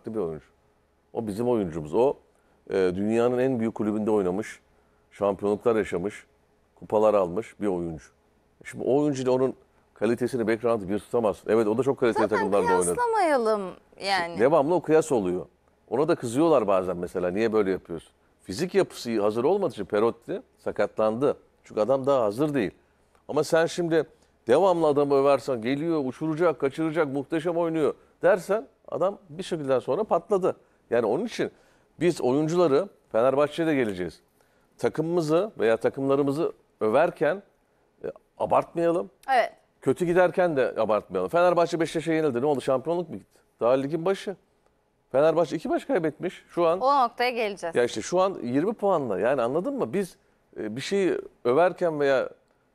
farklı bir oyuncu. O bizim oyuncumuz. O e, dünyanın en büyük kulübünde oynamış, şampiyonluklar yaşamış, kupalar almış bir oyuncu. Şimdi o oyuncu ile onun kalitesini, background'ı bir tutamaz. Evet o da çok kaliteli Zaten takımlarda oynadı. kıyaslamayalım yani. Devamlı o kıyas oluyor. Ona da kızıyorlar bazen mesela niye böyle yapıyorsun? Fizik yapısı hazır olmadığı için Perotti sakatlandı. Çünkü adam daha hazır değil. Ama sen şimdi devamlı adamı översen geliyor, uçuracak, kaçıracak, muhteşem oynuyor dersen Adam bir şekilde sonra patladı. Yani onun için biz oyuncuları Fenerbahçe'ye de geleceğiz. Takımımızı veya takımlarımızı överken e, abartmayalım. Evet. Kötü giderken de abartmayalım. Fenerbahçe Beşiktaş'a yenildi. Ne oldu? Şampiyonluk mu gitti? Daha ligin başı. Fenerbahçe iki baş kaybetmiş. Şu an O noktaya geleceğiz. ya işte şu an 20 puanla. Yani anladın mı? Biz e, bir şeyi överken veya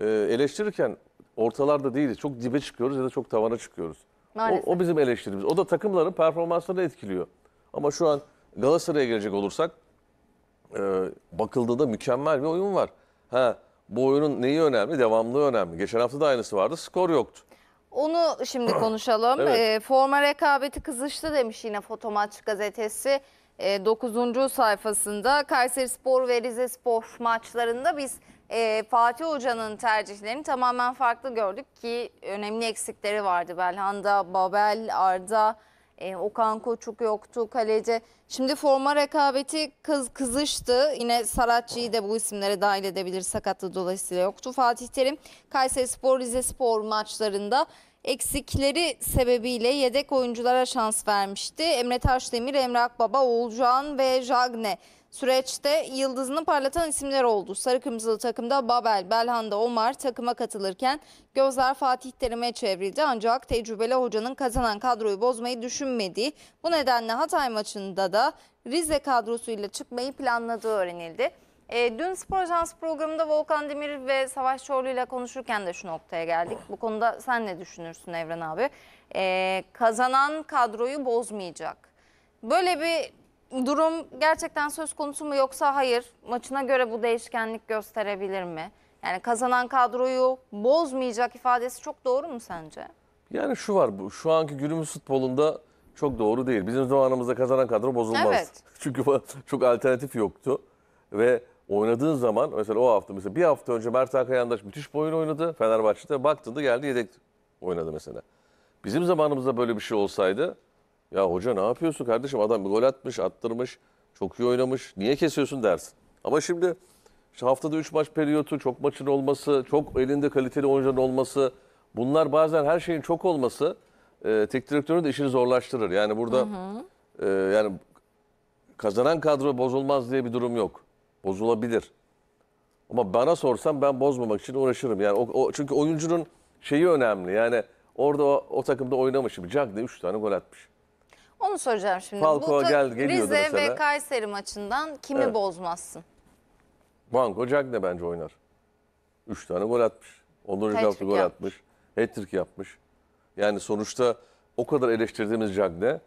e, eleştirirken ortalarda değiliz. Çok dibe çıkıyoruz ya da çok tavana çıkıyoruz. Maalesef. O, o bizim eleştirimiz. O da takımların performanslarını etkiliyor. Ama şu an Galatasaray'a gelecek olursak e, bakıldığında mükemmel bir oyun var. Ha, bu oyunun neyi önemli? Devamlılığı önemli. Geçen hafta da aynısı vardı. Skor yoktu. Onu şimdi konuşalım. evet. e, forma rekabeti kızıştı demiş yine Fotomaç gazetesi. E, sayfasında Kayseri Spor ve Rize Spor maçlarında biz e, Fatih Hoca'nın tercihlerini tamamen farklı gördük ki önemli eksikleri vardı. Belhanda, Babel, Arda, e, Okan Koçuk yoktu, kaleci. Şimdi forma rekabeti kız, kızıştı. Yine Saratçı'yı da bu isimlere dahil edebilir sakatlığı dolayısıyla yoktu. Fatih Terim Kayseri Spor, Rize Spor maçlarında eksikleri sebebiyle yedek oyunculara şans vermişti. Emre Taşdemir, Emre Baba, Oğulcan ve Jagne Süreçte yıldızını parlatan isimler oldu. Sarı Kırmızılı takımda Babel, Belhanda, Omar takıma katılırken gözler Fatih Terim'e çevrildi. Ancak tecrübeli hocanın kazanan kadroyu bozmayı düşünmediği, bu nedenle Hatay maçında da Rize kadrosuyla çıkmayı planladığı öğrenildi. E, dün Spor Ajans programında Volkan Demir ve Savaş Çorlu ile konuşurken de şu noktaya geldik. Bu konuda sen ne düşünürsün Evren abi? E, kazanan kadroyu bozmayacak. Böyle bir durum gerçekten söz konusu mu yoksa hayır? Maçına göre bu değişkenlik gösterebilir mi? Yani kazanan kadroyu bozmayacak ifadesi çok doğru mu sence? Yani şu var bu şu anki günümüz futbolunda çok doğru değil. Bizim zamanımızda kazanan kadro bozulmaz. Evet. Çünkü çok alternatif yoktu. Ve oynadığın zaman mesela o hafta mesela bir hafta önce Mert Hakan Yandaş müthiş bir oyun oynadı. Fenerbahçe'de baktığında geldi yedek oynadı mesela. Bizim zamanımızda böyle bir şey olsaydı ya hoca ne yapıyorsun kardeşim? Adam bir gol atmış, attırmış, çok iyi oynamış. Niye kesiyorsun dersin. Ama şimdi işte haftada 3 maç periyotu, çok maçın olması, çok elinde kaliteli oyuncuların olması, bunlar bazen her şeyin çok olması e, tek direktörün de işini zorlaştırır. Yani burada hı hı. E, yani kazanan kadro bozulmaz diye bir durum yok. Bozulabilir. Ama bana sorsan ben bozmamak için uğraşırım. Yani o, o çünkü oyuncunun şeyi önemli. Yani orada o, o takımda oynamış. Cagney 3 tane gol atmış onu soracağım şimdi. Falcao Bu, gel, geliyordu Rize mesela. ve Kayseri maçından kimi Evet. bozmazsın? Van Gogh bence oynar. Üç tane gol atmış. Ondan önce gol yapmış. atmış. hat yapmış. Yani sonuçta o kadar eleştirdiğimiz Cagne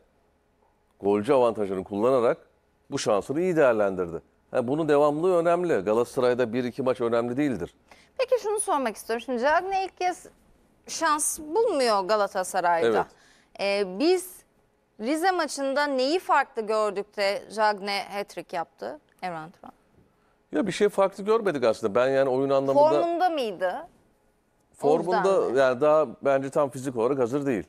golcü avantajını kullanarak bu şansını iyi değerlendirdi. Ha, bunun devamlılığı önemli. Galatasaray'da bir iki maç önemli değildir. Peki şunu sormak istiyorum. Şimdi Cagne ilk kez şans bulmuyor Galatasaray'da. Evet. Ee, biz Rize maçında neyi farklı gördük de Jagne hat-trick yaptı Erhan Turan? Ya bir şey farklı görmedik aslında. Ben yani oyun anlamında... Formunda mıydı? Formunda yani daha bence tam fizik olarak hazır değil.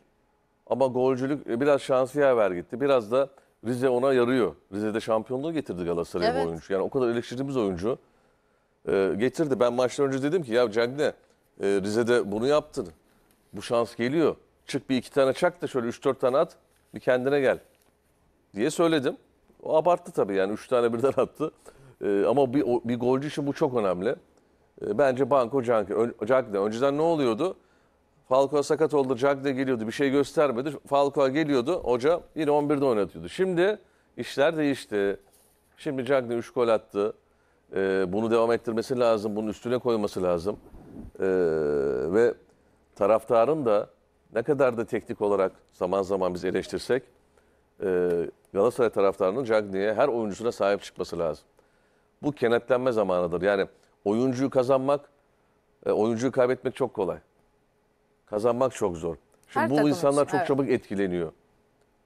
Ama golcülük e, biraz şansı ver gitti. Biraz da Rize ona yarıyor. Rize'de şampiyonluğu getirdi Galatasaray'a evet. oyuncu. Yani o kadar eleştirdiğimiz oyuncu e, getirdi. Ben maçtan önce dedim ki ya Cagne e, Rize'de bunu yaptın. Bu şans geliyor. Çık bir iki tane çak da şöyle üç dört tane at bir kendine gel diye söyledim. O abarttı tabii yani üç tane birden attı. Ee, ama bir, o, bir golcü için bu çok önemli. Ee, bence Banko Cagne. Önceden ne oluyordu? Falcao sakat oldu, Cagne geliyordu, bir şey göstermedi. Falcao geliyordu, hoca yine 11'de oynatıyordu. Şimdi işler değişti. Şimdi Cagne 3 gol attı. Ee, bunu devam ettirmesi lazım, bunun üstüne koyması lazım. Ee, ve taraftarın da ne kadar da teknik olarak zaman zaman biz eleştirsek e, Galatasaray taraftarının Cagney'e her oyuncusuna sahip çıkması lazım. Bu kenetlenme zamanıdır. Yani oyuncuyu kazanmak, e, oyuncuyu kaybetmek çok kolay. Kazanmak çok zor. Şimdi her bu insanlar için, çok evet. çabuk etkileniyor.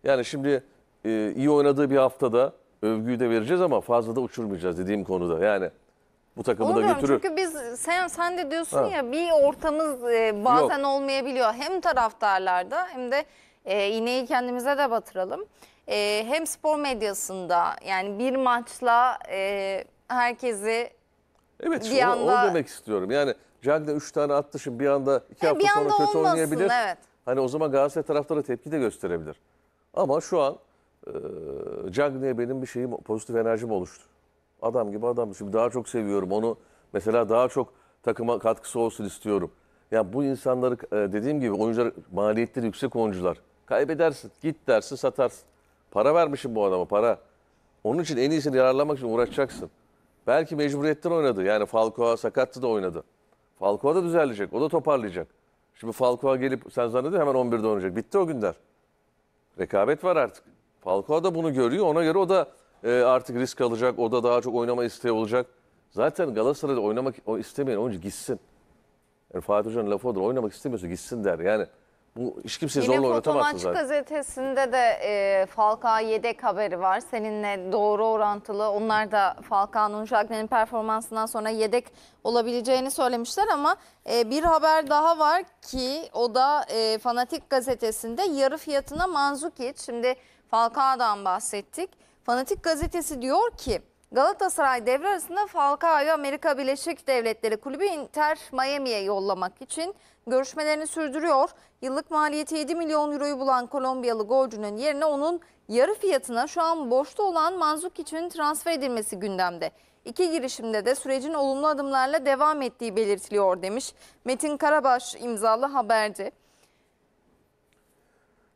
Yani şimdi e, iyi oynadığı bir haftada övgüyü de vereceğiz ama fazla da uçurmayacağız dediğim konuda. Yani bu takımı Olur da götürür. Çünkü biz sen sen de diyorsun Ha. ya bir ortamız e, bazen olmayabiliyor. Hem taraftarlarda hem de e, iğneyi kendimize de batıralım. E, hem spor medyasında yani bir maçla e, herkesi Evet bir işte onu, onu anda- demek istiyorum. Yani Cagney 3 tane attı şimdi bir anda 2 E, hafta bir sonra kötü olmasın, oynayabilir. evet. Hani o zaman Galatasaray taraftarı tepki de gösterebilir. Ama şu an e, Cagney'e benim bir şeyim pozitif enerjim oluştu. Adam gibi adam. Şimdi daha çok seviyorum onu. Mesela daha çok takıma katkısı olsun istiyorum. Ya bu insanları e, dediğim gibi oyuncular maliyetleri yüksek oyuncular. Kaybedersin. Git dersin satarsın. Para vermişim bu adama para. Onun için en iyisini yararlamak için uğraşacaksın. Belki mecburiyetten oynadı. Yani Falcao sakattı da oynadı. Falcao da düzelecek. O da toparlayacak. Şimdi Falcao gelip sen zannediyorsun hemen 11'de oynayacak. Bitti o günler. Rekabet var artık. Falcao da bunu görüyor. Ona göre o da e, artık risk alacak. O da daha çok oynama isteği olacak. Zaten Galatasaray'da oynamak istemeyen oyuncu gitsin. Yani Fatih Hoca'nın lafı odur. Oynamak istemiyorsa gitsin der. Yani bu hiç kimseyi zorla oynatamazsın zaten. Yine gazetesinde de e, Falcao yedek haberi var. Seninle doğru orantılı. Onlar da Falcao'nun Jagner'in performansından sonra yedek olabileceğini söylemişler ama e, bir haber daha var ki o da e, Fanatik gazetesinde yarı fiyatına Manzukic. Şimdi Falcao'dan bahsettik. Fanatik gazetesi diyor ki Galatasaray devre arasında Falcao'yu Amerika Birleşik Devletleri Kulübü Inter Miami'ye yollamak için görüşmelerini sürdürüyor. Yıllık maliyeti 7 milyon euroyu bulan Kolombiyalı golcünün yerine onun yarı fiyatına şu an boşta olan Manzuk için transfer edilmesi gündemde. İki girişimde de sürecin olumlu adımlarla devam ettiği belirtiliyor demiş Metin Karabaş imzalı haberci.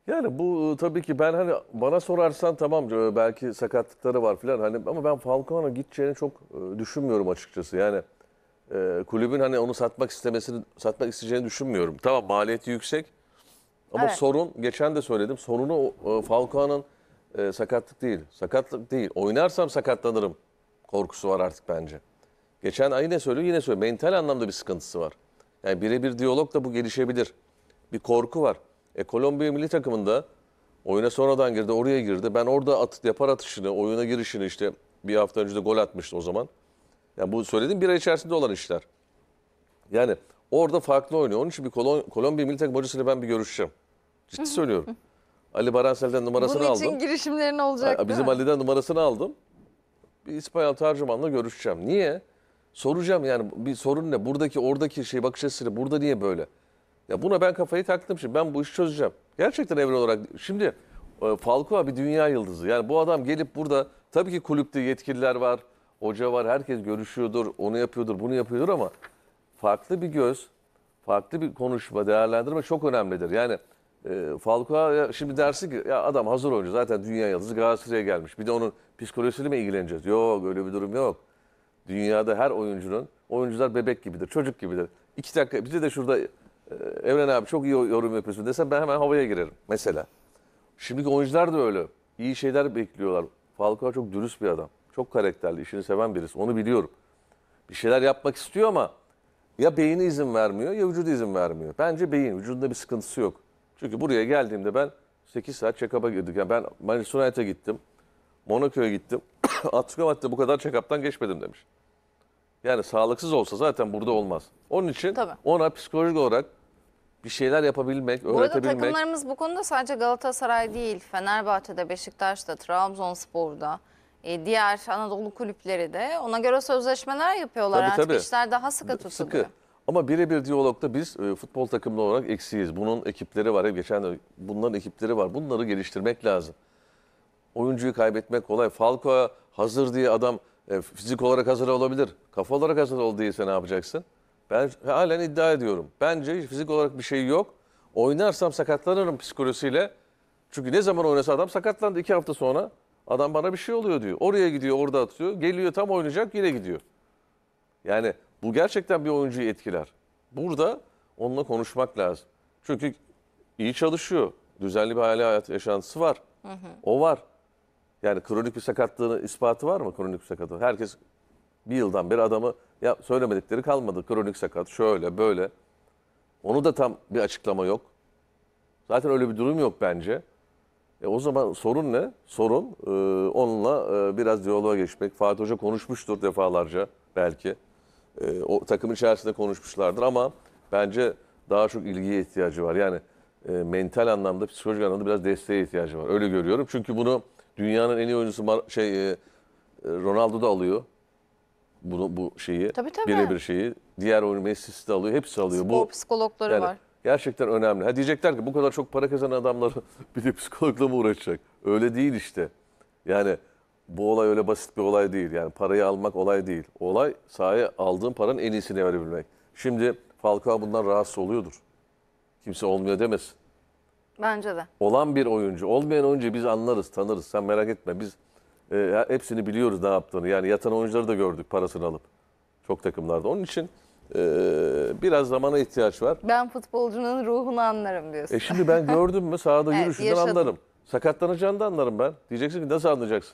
Yani bu e, tabii ki ben hani bana sorarsan tamam e, belki sakatlıkları var filan hani ama ben Falcao'nun gideceğini çok e, düşünmüyorum açıkçası. Yani e, kulübün hani onu satmak istemesini satmak isteyeceğini düşünmüyorum. Tamam maliyeti yüksek ama Evet. sorun geçen de söyledim sorunu Falcao'nun e, sakatlık değil. Sakatlık değil. Oynarsam sakatlanırım korkusu var artık bence. Geçen ay ne söylüyor yine söylüyor. Mental anlamda bir sıkıntısı var. Yani birebir diyalog da bu gelişebilir. Bir korku var. E Kolombiya milli takımında oyuna sonradan girdi, oraya girdi. Ben orada at, yapar atışını, oyuna girişini işte bir hafta önce de gol atmıştı o zaman. Yani bu söylediğim bir ay içerisinde olan işler. Yani orada farklı oynuyor. Onun için bir Kolon Kolombiya milli takım hocasıyla ben bir görüşeceğim. Ciddi söylüyorum. Ali Baransel'den numarasını Bunun aldım. Bunun için girişimlerin olacak ha, Bizim Ali'den numarasını aldım. Bir İspanyol tercümanla görüşeceğim. Niye? Soracağım yani bir sorun ne? Buradaki oradaki şey bakış açısıyla burada niye böyle? Ya buna ben kafayı taktım şimdi. Ben bu işi çözeceğim. Gerçekten evren olarak. Şimdi e, Falcao bir dünya yıldızı. Yani bu adam gelip burada tabii ki kulüpte yetkililer var, hoca var, herkes görüşüyordur, onu yapıyordur, bunu yapıyordur ama farklı bir göz, farklı bir konuşma, değerlendirme çok önemlidir. Yani e, Falcao şimdi dersi ki ya adam hazır oyuncu zaten dünya yıldızı Galatasaray'a gelmiş. Bir de onun psikolojisiyle mi ilgileneceğiz? Yok öyle bir durum yok. Dünyada her oyuncunun oyuncular bebek gibidir, çocuk gibidir. İki dakika bize de şurada ee, Evren abi çok iyi yorum yapıyorsun desem ben hemen havaya girerim mesela. Şimdiki oyuncular da öyle. İyi şeyler bekliyorlar. Falcao çok dürüst bir adam. Çok karakterli, işini seven birisi. Onu biliyorum. Bir şeyler yapmak istiyor ama ya beyni izin vermiyor ya vücudu izin vermiyor. Bence beyin, vücudunda bir sıkıntısı yok. Çünkü buraya geldiğimde ben 8 saat check-up'a girdik. Yani ben Manchester United'a gittim. Monaco'ya gittim. Atletico Madrid'de bu kadar check-up'tan geçmedim demiş. Yani sağlıksız olsa zaten burada olmaz. Onun için Tabii. ona psikolojik olarak bir şeyler yapabilmek, öğretebilmek. Burada takımlarımız bu konuda sadece Galatasaray değil, Fenerbahçe'de, Beşiktaş'ta, Trabzonspor'da, e, diğer Anadolu kulüpleri de ona göre sözleşmeler yapıyorlar. Tabii, Artık tabii. işler daha sıkı tutuluyor. Sıkı. Ama birebir diyalogda biz e, futbol takımlı olarak eksiyiz. Bunun ekipleri var. Hep geçen de bunların ekipleri var. Bunları geliştirmek lazım. Oyuncuyu kaybetmek kolay. Falco hazır diye adam e, fizik olarak hazır olabilir. Kafa olarak hazır ol değilse ne yapacaksın? Ben halen iddia ediyorum. Bence fizik olarak bir şey yok. Oynarsam sakatlanırım psikolojisiyle. Çünkü ne zaman oynasa adam sakatlandı. iki hafta sonra adam bana bir şey oluyor diyor. Oraya gidiyor, orada atıyor. Geliyor tam oynayacak yine gidiyor. Yani bu gerçekten bir oyuncuyu etkiler. Burada onunla konuşmak lazım. Çünkü iyi çalışıyor. Düzenli bir aile hayat yaşantısı var. Hı hı. O var. Yani kronik bir sakatlığı ispatı var mı kronik bir sakatı? Herkes bir yıldan beri adamı ya söylemedikleri kalmadı. Kronik sakat şöyle böyle. Onu da tam bir açıklama yok. Zaten öyle bir durum yok bence. E o zaman sorun ne? Sorun e, onunla e, biraz diyaloğa geçmek. Fatih Hoca konuşmuştur defalarca belki. E, o takım içerisinde konuşmuşlardır ama bence daha çok ilgiye ihtiyacı var. Yani e, mental anlamda, psikolojik anlamda biraz desteğe ihtiyacı var. Öyle görüyorum. Çünkü bunu Dünyanın en iyi oyuncusu Mar- şey e, e, Ronaldo da alıyor. Bunu bu şeyi Tabii, tabii. birebir şeyi. Diğer oyuncu Messi de alıyor. Hepsi alıyor. Spor bu psikologları yani var. gerçekten önemli. Ha diyecekler ki bu kadar çok para kazanan adamlar bir de psikologla mı uğraşacak? Öyle değil işte. Yani bu olay öyle basit bir olay değil. Yani parayı almak olay değil. Olay sahaya aldığın paranın en iyisini verebilmek. Şimdi Falcao bundan rahatsız oluyordur. Kimse olmuyor demesin. Bence de. Olan bir oyuncu. Olmayan oyuncu biz anlarız, tanırız. Sen merak etme. Biz e, hepsini biliyoruz ne yaptığını. Yani yatan oyuncuları da gördük parasını alıp. Çok takımlarda. Onun için e, biraz zamana ihtiyaç var. Ben futbolcunun ruhunu anlarım diyorsun. E şimdi ben gördüm mü sahada Evet, yürüyüşünden yaşadım. anlarım. Sakatlanacağını da anlarım ben. Diyeceksin ki nasıl anlayacaksın?